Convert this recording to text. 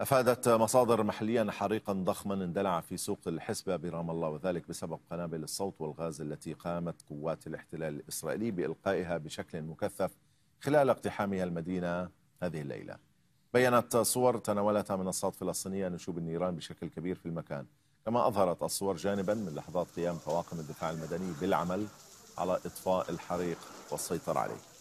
أفادت مصادر محلية أن حريقا ضخما اندلع في سوق الحسبة برام الله وذلك بسبب قنابل الصوت والغاز التي قامت قوات الاحتلال الإسرائيلي بإلقائها بشكل مكثف خلال اقتحامها المدينة هذه الليلة بيّنت صور تناولتها منصات فلسطينية نشوب النيران بشكل كبير في المكان كما أظهرت الصور جانبا من لحظات قيام طواقم الدفاع المدني بالعمل على إطفاء الحريق والسيطرة عليه